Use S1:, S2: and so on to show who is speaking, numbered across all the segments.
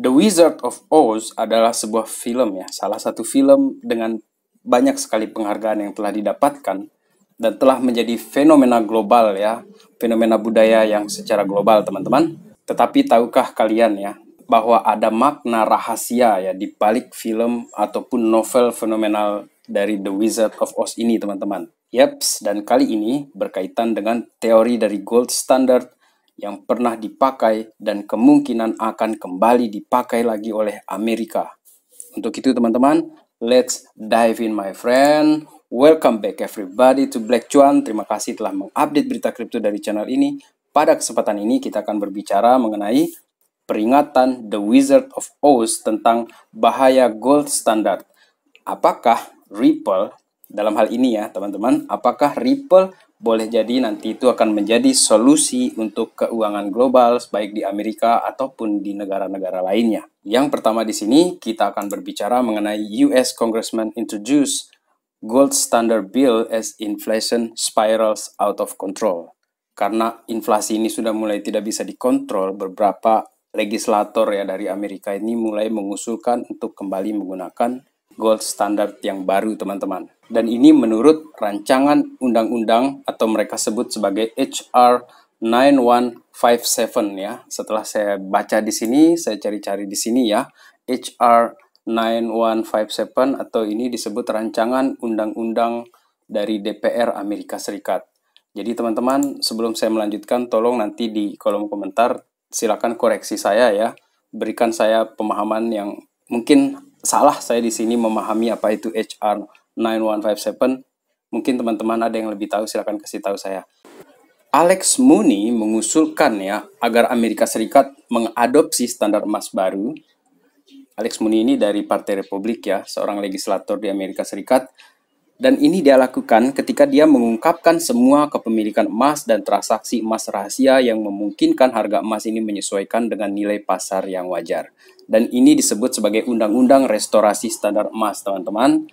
S1: The Wizard of Oz adalah sebuah film ya, salah satu film dengan banyak sekali penghargaan yang telah didapatkan dan telah menjadi fenomena global ya, fenomena budaya yang secara global teman-teman. Tetapi tahukah kalian ya bahwa ada makna rahasia ya di balik film ataupun novel fenomenal dari The Wizard of Oz ini teman-teman. Yeps, dan kali ini berkaitan dengan teori dari gold standard yang pernah dipakai dan kemungkinan akan kembali dipakai lagi oleh Amerika. Untuk itu teman-teman, let's dive in my friend. Welcome back everybody to Black Chuan. Terima kasih telah mengupdate berita kripto dari channel ini. Pada kesempatan ini kita akan berbicara mengenai peringatan The Wizard of Oz tentang bahaya gold standard. Apakah Ripple dalam hal ini ya teman-teman, apakah Ripple boleh jadi nanti itu akan menjadi solusi untuk keuangan global baik di Amerika ataupun di negara-negara lainnya. Yang pertama di sini kita akan berbicara mengenai US Congressman introduce gold standard bill as inflation spirals out of control. Karena inflasi ini sudah mulai tidak bisa dikontrol, beberapa legislator ya dari Amerika ini mulai mengusulkan untuk kembali menggunakan gold standard yang baru, teman-teman. Dan ini menurut rancangan undang-undang atau mereka sebut sebagai HR 9157 ya. Setelah saya baca di sini, saya cari-cari di sini ya. HR 9157 atau ini disebut rancangan undang-undang dari DPR Amerika Serikat. Jadi teman-teman, sebelum saya melanjutkan tolong nanti di kolom komentar silakan koreksi saya ya. Berikan saya pemahaman yang mungkin salah saya di sini memahami apa itu HR 9157. Mungkin teman-teman ada yang lebih tahu silahkan kasih tahu saya. Alex Mooney mengusulkan ya agar Amerika Serikat mengadopsi standar emas baru. Alex Mooney ini dari Partai Republik ya, seorang legislator di Amerika Serikat dan ini dia lakukan ketika dia mengungkapkan semua kepemilikan emas dan transaksi emas rahasia yang memungkinkan harga emas ini menyesuaikan dengan nilai pasar yang wajar. Dan ini disebut sebagai Undang-Undang Restorasi Standar Emas, teman-teman.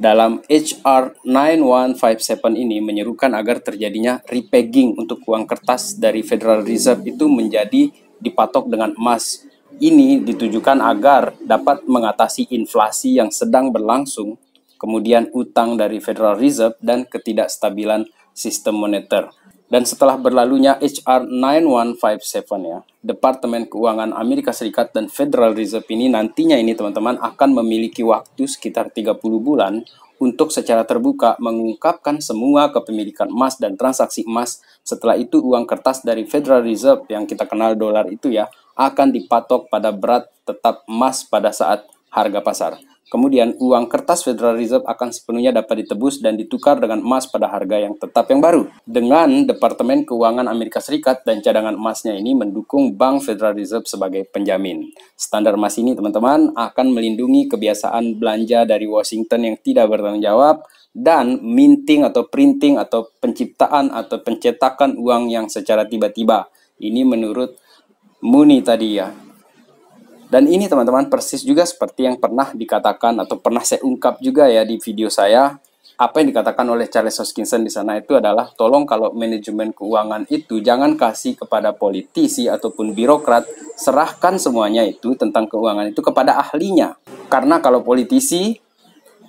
S1: Dalam HR 9157 ini menyerukan agar terjadinya repegging untuk uang kertas dari Federal Reserve itu menjadi dipatok dengan emas. Ini ditujukan agar dapat mengatasi inflasi yang sedang berlangsung kemudian utang dari Federal Reserve, dan ketidakstabilan sistem moneter. Dan setelah berlalunya HR 9157 ya, Departemen Keuangan Amerika Serikat dan Federal Reserve ini nantinya ini teman-teman akan memiliki waktu sekitar 30 bulan untuk secara terbuka mengungkapkan semua kepemilikan emas dan transaksi emas. Setelah itu uang kertas dari Federal Reserve yang kita kenal dolar itu ya akan dipatok pada berat tetap emas pada saat harga pasar. Kemudian, uang kertas Federal Reserve akan sepenuhnya dapat ditebus dan ditukar dengan emas pada harga yang tetap yang baru. Dengan Departemen Keuangan Amerika Serikat dan cadangan emasnya ini mendukung Bank Federal Reserve sebagai penjamin. Standar emas ini, teman-teman, akan melindungi kebiasaan belanja dari Washington yang tidak bertanggung jawab dan minting atau printing atau penciptaan atau pencetakan uang yang secara tiba-tiba. Ini menurut Muni tadi ya. Dan ini teman-teman persis juga seperti yang pernah dikatakan atau pernah saya ungkap juga ya di video saya. Apa yang dikatakan oleh Charles Hoskinson di sana itu adalah tolong kalau manajemen keuangan itu jangan kasih kepada politisi ataupun birokrat, serahkan semuanya itu tentang keuangan itu kepada ahlinya. Karena kalau politisi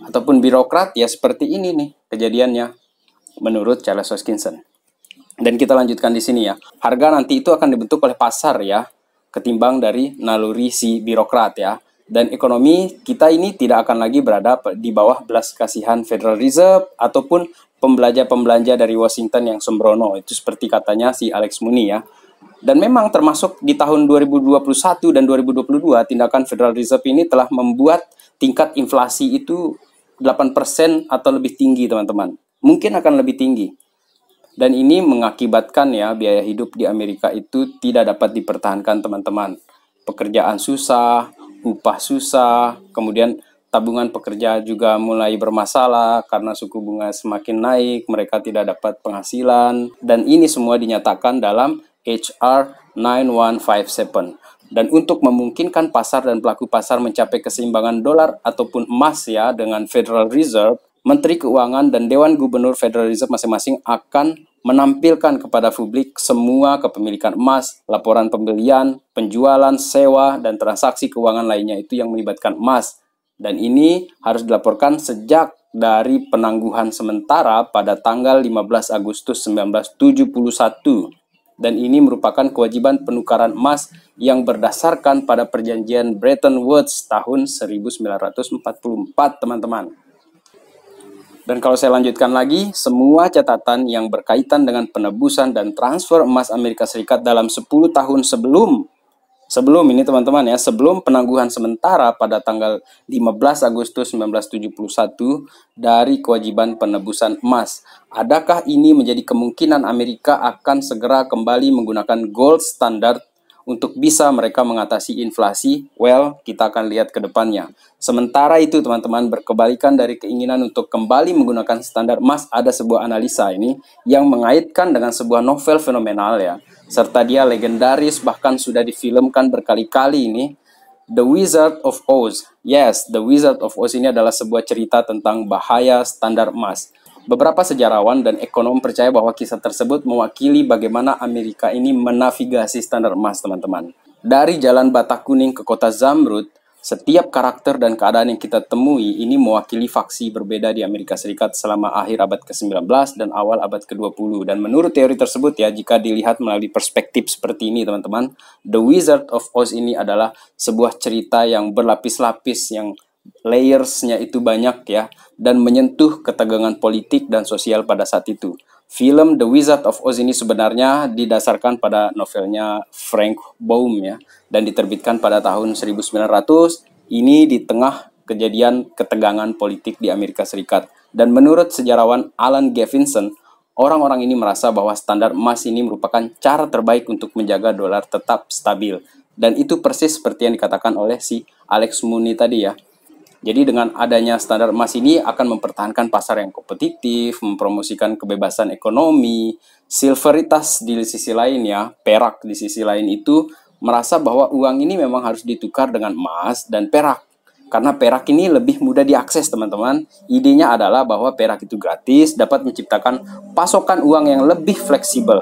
S1: ataupun birokrat ya seperti ini nih kejadiannya menurut Charles Hoskinson. Dan kita lanjutkan di sini ya. Harga nanti itu akan dibentuk oleh pasar ya ketimbang dari naluri si birokrat ya. Dan ekonomi kita ini tidak akan lagi berada di bawah belas kasihan Federal Reserve ataupun pembelanja-pembelanja dari Washington yang sembrono. Itu seperti katanya si Alex Muni ya. Dan memang termasuk di tahun 2021 dan 2022 tindakan Federal Reserve ini telah membuat tingkat inflasi itu 8% atau lebih tinggi teman-teman. Mungkin akan lebih tinggi. Dan ini mengakibatkan ya biaya hidup di Amerika itu tidak dapat dipertahankan teman-teman. Pekerjaan susah, upah susah, kemudian tabungan pekerja juga mulai bermasalah karena suku bunga semakin naik, mereka tidak dapat penghasilan, dan ini semua dinyatakan dalam HR 9157. Dan untuk memungkinkan pasar dan pelaku pasar mencapai keseimbangan dolar ataupun emas ya dengan Federal Reserve, Menteri Keuangan dan Dewan Gubernur Federal Reserve masing-masing akan menampilkan kepada publik semua kepemilikan emas, laporan pembelian, penjualan, sewa, dan transaksi keuangan lainnya itu yang melibatkan emas. Dan ini harus dilaporkan sejak dari penangguhan sementara pada tanggal 15 Agustus 1971 dan ini merupakan kewajiban penukaran emas yang berdasarkan pada perjanjian Bretton Woods tahun 1944, teman-teman. Dan kalau saya lanjutkan lagi, semua catatan yang berkaitan dengan penebusan dan transfer emas Amerika Serikat dalam 10 tahun sebelum sebelum ini teman-teman ya, sebelum penangguhan sementara pada tanggal 15 Agustus 1971 dari kewajiban penebusan emas. Adakah ini menjadi kemungkinan Amerika akan segera kembali menggunakan gold standard untuk bisa mereka mengatasi inflasi, well, kita akan lihat ke depannya. Sementara itu, teman-teman, berkebalikan dari keinginan untuk kembali menggunakan standar emas, ada sebuah analisa ini yang mengaitkan dengan sebuah novel fenomenal ya, serta dia legendaris bahkan sudah difilmkan berkali-kali ini, The Wizard of Oz. Yes, The Wizard of Oz ini adalah sebuah cerita tentang bahaya standar emas. Beberapa sejarawan dan ekonom percaya bahwa kisah tersebut mewakili bagaimana Amerika ini menavigasi standar emas, teman-teman. Dari jalan Batak Kuning ke kota Zamrud, setiap karakter dan keadaan yang kita temui ini mewakili faksi berbeda di Amerika Serikat selama akhir abad ke-19 dan awal abad ke-20. Dan menurut teori tersebut ya, jika dilihat melalui perspektif seperti ini teman-teman, The Wizard of Oz ini adalah sebuah cerita yang berlapis-lapis yang layersnya itu banyak ya, dan menyentuh ketegangan politik dan sosial pada saat itu. Film The Wizard of Oz ini sebenarnya didasarkan pada novelnya Frank Baum ya, dan diterbitkan pada tahun 1900, ini di tengah kejadian ketegangan politik di Amerika Serikat. Dan menurut sejarawan Alan Gavinson, orang-orang ini merasa bahwa standar emas ini merupakan cara terbaik untuk menjaga dolar tetap stabil. Dan itu persis seperti yang dikatakan oleh si Alex Mooney tadi ya, jadi dengan adanya standar emas ini akan mempertahankan pasar yang kompetitif, mempromosikan kebebasan ekonomi, silveritas di sisi lain ya, perak di sisi lain itu merasa bahwa uang ini memang harus ditukar dengan emas dan perak. Karena perak ini lebih mudah diakses teman-teman. Idenya adalah bahwa perak itu gratis dapat menciptakan pasokan uang yang lebih fleksibel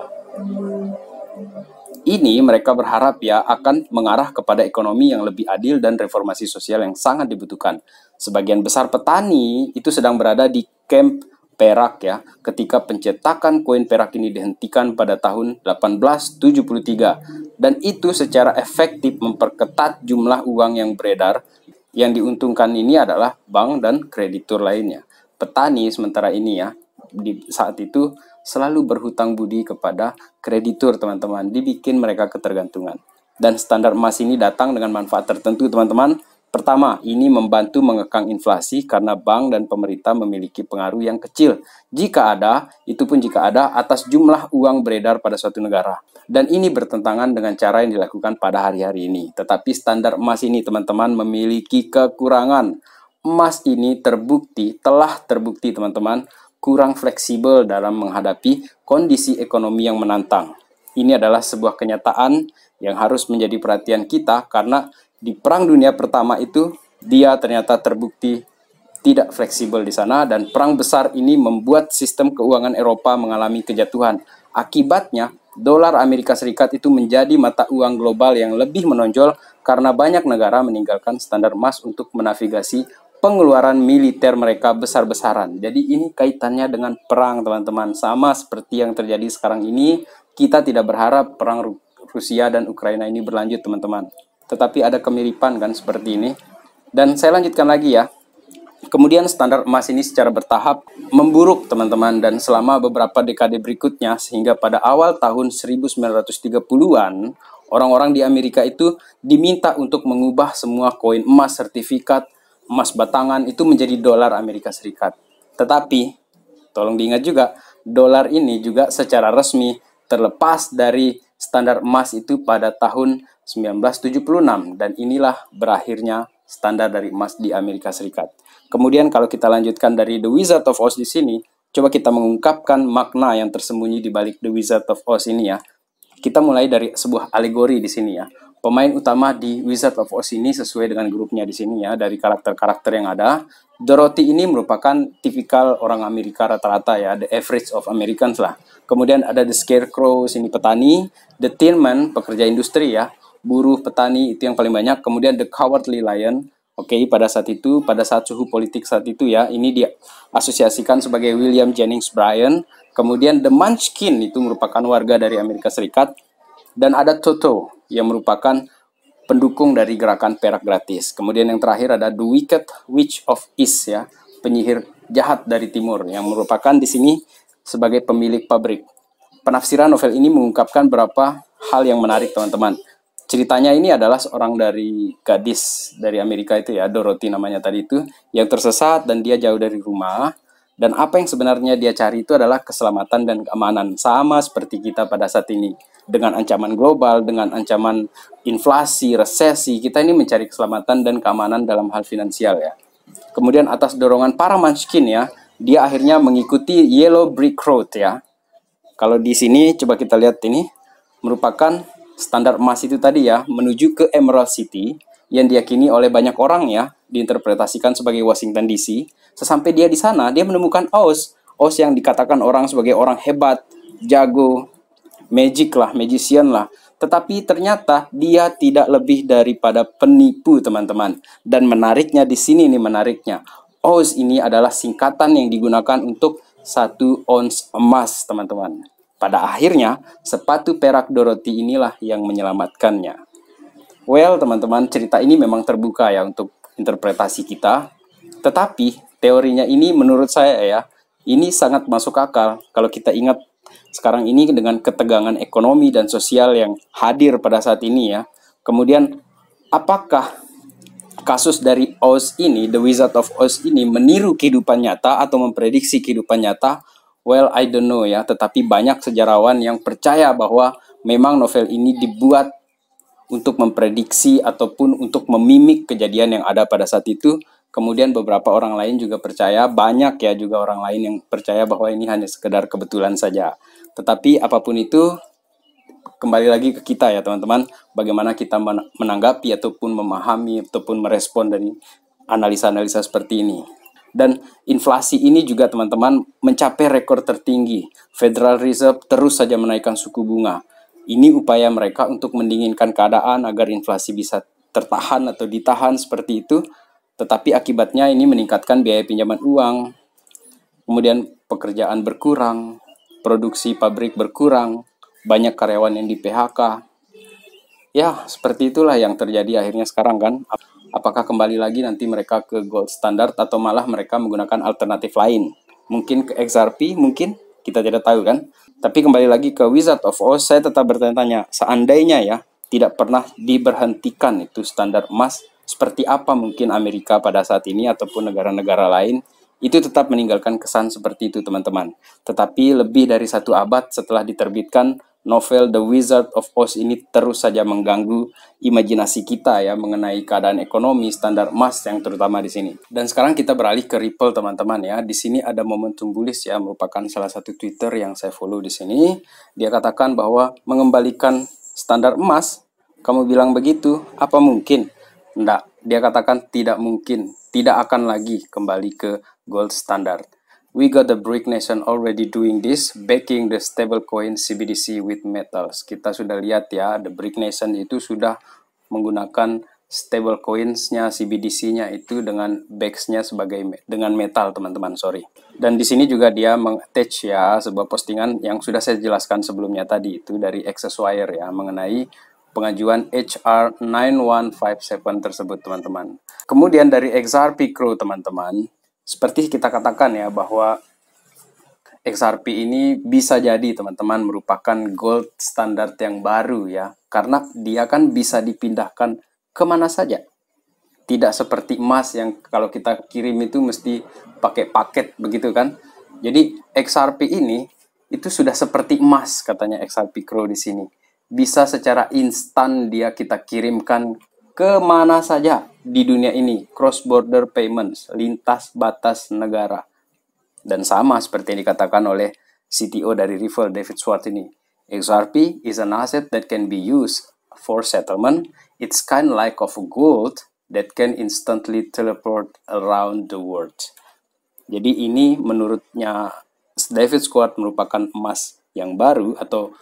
S1: ini mereka berharap ya akan mengarah kepada ekonomi yang lebih adil dan reformasi sosial yang sangat dibutuhkan. Sebagian besar petani itu sedang berada di camp perak ya ketika pencetakan koin perak ini dihentikan pada tahun 1873 dan itu secara efektif memperketat jumlah uang yang beredar yang diuntungkan ini adalah bank dan kreditur lainnya. Petani sementara ini ya di saat itu selalu berhutang budi kepada kreditur teman-teman, dibikin mereka ketergantungan. Dan standar emas ini datang dengan manfaat tertentu teman-teman. Pertama, ini membantu mengekang inflasi karena bank dan pemerintah memiliki pengaruh yang kecil. Jika ada, itu pun jika ada, atas jumlah uang beredar pada suatu negara. Dan ini bertentangan dengan cara yang dilakukan pada hari-hari ini. Tetapi standar emas ini, teman-teman, memiliki kekurangan. Emas ini terbukti, telah terbukti, teman-teman, kurang fleksibel dalam menghadapi kondisi ekonomi yang menantang. Ini adalah sebuah kenyataan yang harus menjadi perhatian kita karena di Perang Dunia Pertama itu dia ternyata terbukti tidak fleksibel di sana dan perang besar ini membuat sistem keuangan Eropa mengalami kejatuhan. Akibatnya, dolar Amerika Serikat itu menjadi mata uang global yang lebih menonjol karena banyak negara meninggalkan standar emas untuk menavigasi pengeluaran militer mereka besar-besaran. Jadi ini kaitannya dengan perang, teman-teman. Sama seperti yang terjadi sekarang ini, kita tidak berharap perang Rusia dan Ukraina ini berlanjut, teman-teman. Tetapi ada kemiripan kan seperti ini. Dan saya lanjutkan lagi ya. Kemudian standar emas ini secara bertahap memburuk, teman-teman, dan selama beberapa dekade berikutnya sehingga pada awal tahun 1930-an, orang-orang di Amerika itu diminta untuk mengubah semua koin emas sertifikat emas batangan itu menjadi dolar Amerika Serikat. Tetapi, tolong diingat juga, dolar ini juga secara resmi terlepas dari standar emas itu pada tahun 1976 dan inilah berakhirnya standar dari emas di Amerika Serikat. Kemudian kalau kita lanjutkan dari The Wizard of Oz di sini, coba kita mengungkapkan makna yang tersembunyi di balik The Wizard of Oz ini ya. Kita mulai dari sebuah alegori di sini ya. Pemain utama di Wizard of Oz ini sesuai dengan grupnya di sini ya, dari karakter-karakter yang ada. Dorothy ini merupakan tipikal orang Amerika rata-rata ya, the average of Americans lah. Kemudian ada the Scarecrow, sini petani, the Tin Man, pekerja industri ya, buruh petani itu yang paling banyak. Kemudian the Cowardly Lion, Oke, okay, pada saat itu, pada saat suhu politik saat itu ya, ini dia asosiasikan sebagai William Jennings Bryan Kemudian The Munchkin itu merupakan warga dari Amerika Serikat dan ada Toto yang merupakan pendukung dari gerakan perak gratis. Kemudian yang terakhir ada The Wicked Witch of East ya, penyihir jahat dari timur yang merupakan di sini sebagai pemilik pabrik. Penafsiran novel ini mengungkapkan berapa hal yang menarik teman-teman. Ceritanya ini adalah seorang dari gadis dari Amerika itu ya, Dorothy namanya tadi itu, yang tersesat dan dia jauh dari rumah dan apa yang sebenarnya dia cari itu adalah keselamatan dan keamanan. Sama seperti kita pada saat ini. Dengan ancaman global, dengan ancaman inflasi, resesi, kita ini mencari keselamatan dan keamanan dalam hal finansial ya. Kemudian atas dorongan para munchkin ya, dia akhirnya mengikuti Yellow Brick Road ya. Kalau di sini coba kita lihat ini merupakan standar emas itu tadi ya menuju ke Emerald City yang diyakini oleh banyak orang ya diinterpretasikan sebagai Washington DC. Sesampai dia di sana, dia menemukan Oz. Oz yang dikatakan orang sebagai orang hebat, jago, magic lah, magician lah. Tetapi ternyata dia tidak lebih daripada penipu, teman-teman. Dan menariknya di sini nih menariknya. Oz ini adalah singkatan yang digunakan untuk satu ons emas, teman-teman. Pada akhirnya, sepatu perak Dorothy inilah yang menyelamatkannya. Well, teman-teman, cerita ini memang terbuka ya untuk interpretasi kita. Tetapi teorinya ini menurut saya ya, ini sangat masuk akal kalau kita ingat sekarang ini dengan ketegangan ekonomi dan sosial yang hadir pada saat ini ya. Kemudian apakah kasus dari Oz ini, The Wizard of Oz ini meniru kehidupan nyata atau memprediksi kehidupan nyata? Well, I don't know ya, tetapi banyak sejarawan yang percaya bahwa memang novel ini dibuat untuk memprediksi ataupun untuk memimik kejadian yang ada pada saat itu. Kemudian beberapa orang lain juga percaya, banyak ya juga orang lain yang percaya bahwa ini hanya sekedar kebetulan saja. Tetapi apapun itu kembali lagi ke kita ya teman-teman, bagaimana kita menanggapi ataupun memahami ataupun merespon dari analisa-analisa seperti ini. Dan inflasi ini juga teman-teman mencapai rekor tertinggi. Federal Reserve terus saja menaikkan suku bunga ini upaya mereka untuk mendinginkan keadaan agar inflasi bisa tertahan atau ditahan seperti itu, tetapi akibatnya ini meningkatkan biaya pinjaman uang, kemudian pekerjaan berkurang, produksi pabrik berkurang, banyak karyawan yang di PHK. Ya, seperti itulah yang terjadi akhirnya sekarang kan. Apakah kembali lagi nanti mereka ke gold standard atau malah mereka menggunakan alternatif lain? Mungkin ke XRP, mungkin kita tidak tahu kan. Tapi kembali lagi ke Wizard of Oz, saya tetap bertanya-tanya, seandainya ya tidak pernah diberhentikan itu standar emas, seperti apa mungkin Amerika pada saat ini ataupun negara-negara lain itu tetap meninggalkan kesan seperti itu teman-teman. Tetapi lebih dari satu abad setelah diterbitkan, novel The Wizard of Oz ini terus saja mengganggu imajinasi kita ya mengenai keadaan ekonomi standar emas yang terutama di sini. Dan sekarang kita beralih ke Ripple teman-teman ya. Di sini ada momentum bullish ya merupakan salah satu Twitter yang saya follow di sini. Dia katakan bahwa mengembalikan standar emas, kamu bilang begitu, apa mungkin? Enggak, dia katakan tidak mungkin, tidak akan lagi kembali ke gold standard we got the Brick Nation already doing this, backing the stablecoin CBDC with metals. Kita sudah lihat ya, the Brick Nation itu sudah menggunakan stablecoinsnya, CBDC-nya itu dengan backs-nya sebagai dengan metal, teman-teman, sorry. Dan di sini juga dia mengattach ya sebuah postingan yang sudah saya jelaskan sebelumnya tadi itu dari Access ya mengenai pengajuan HR 9157 tersebut, teman-teman. Kemudian dari XRP Crew, teman-teman, seperti kita katakan ya bahwa XRP ini bisa jadi teman-teman merupakan gold standard yang baru ya karena dia kan bisa dipindahkan kemana saja tidak seperti emas yang kalau kita kirim itu mesti pakai paket begitu kan jadi XRP ini itu sudah seperti emas katanya XRP Crow di sini bisa secara instan dia kita kirimkan kemana saja di dunia ini, cross border payments, lintas batas negara. Dan sama seperti yang dikatakan oleh CTO dari Ripple David Swart ini. XRP is an asset that can be used for settlement. It's kind like of gold that can instantly teleport around the world. Jadi ini menurutnya David Swart merupakan emas yang baru atau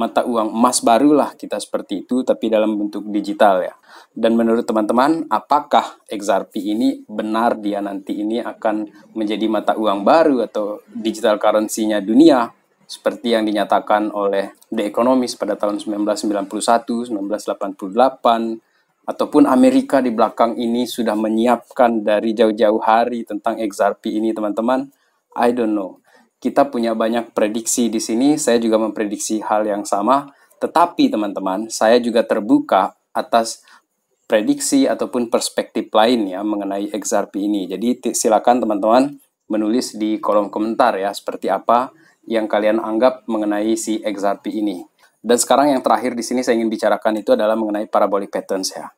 S1: mata uang emas barulah kita seperti itu, tapi dalam bentuk digital ya. Dan menurut teman-teman, apakah XRP ini benar dia nanti ini akan menjadi mata uang baru atau digital currency-nya dunia? Seperti yang dinyatakan oleh The Economist pada tahun 1991, 1988, ataupun Amerika di belakang ini sudah menyiapkan dari jauh-jauh hari tentang XRP ini teman-teman I don't know kita punya banyak prediksi di sini. Saya juga memprediksi hal yang sama. Tetapi teman-teman, saya juga terbuka atas prediksi ataupun perspektif lain ya mengenai XRP ini. Jadi silakan teman-teman menulis di kolom komentar ya seperti apa yang kalian anggap mengenai si XRP ini. Dan sekarang yang terakhir di sini saya ingin bicarakan itu adalah mengenai parabolic patterns ya.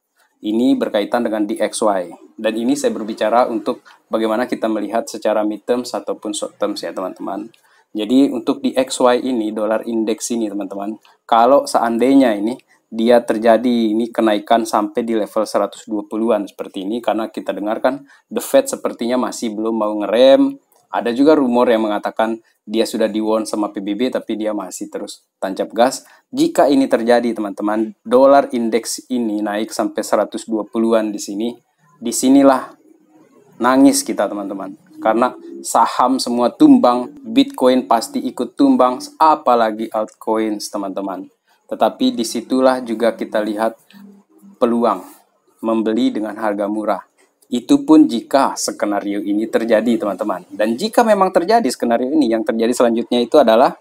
S1: Ini berkaitan dengan DXY. Dan ini saya berbicara untuk bagaimana kita melihat secara midterm ataupun short term ya teman-teman. Jadi untuk di XY ini, dolar indeks ini teman-teman, kalau seandainya ini dia terjadi ini kenaikan sampai di level 120-an seperti ini karena kita dengarkan The Fed sepertinya masih belum mau ngerem ada juga rumor yang mengatakan dia sudah diwon sama PBB tapi dia masih terus tancap gas. Jika ini terjadi teman-teman, dolar indeks ini naik sampai 120-an di sini. Disinilah nangis kita teman-teman. Karena saham semua tumbang, Bitcoin pasti ikut tumbang, apalagi altcoins teman-teman. Tetapi disitulah juga kita lihat peluang membeli dengan harga murah itu pun jika skenario ini terjadi, teman-teman. Dan jika memang terjadi skenario ini, yang terjadi selanjutnya itu adalah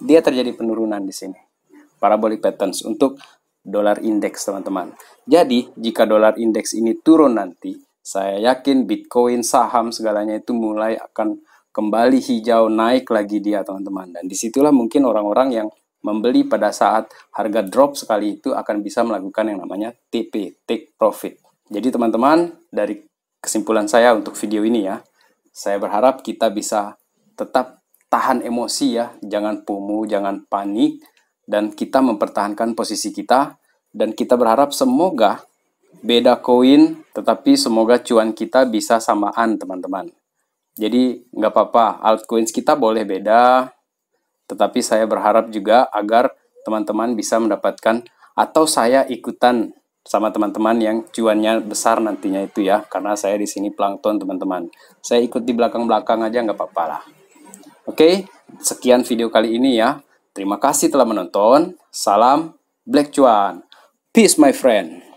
S1: dia terjadi penurunan di sini. Parabolic patterns untuk dolar indeks, teman-teman. Jadi, jika dolar indeks ini turun nanti, saya yakin Bitcoin, saham, segalanya itu mulai akan kembali hijau naik lagi dia, teman-teman. Dan disitulah mungkin orang-orang yang membeli pada saat harga drop sekali itu akan bisa melakukan yang namanya TP, take profit. Jadi teman-teman, dari kesimpulan saya untuk video ini ya, saya berharap kita bisa tetap tahan emosi ya, jangan pumu, jangan panik, dan kita mempertahankan posisi kita, dan kita berharap semoga beda koin, tetapi semoga cuan kita bisa samaan teman-teman. Jadi nggak apa-apa, altcoins kita boleh beda, tetapi saya berharap juga agar teman-teman bisa mendapatkan atau saya ikutan sama teman-teman yang cuannya besar nantinya itu ya karena saya di sini plankton teman-teman saya ikut di belakang-belakang aja nggak apa-apa lah oke sekian video kali ini ya terima kasih telah menonton salam black cuan peace my friend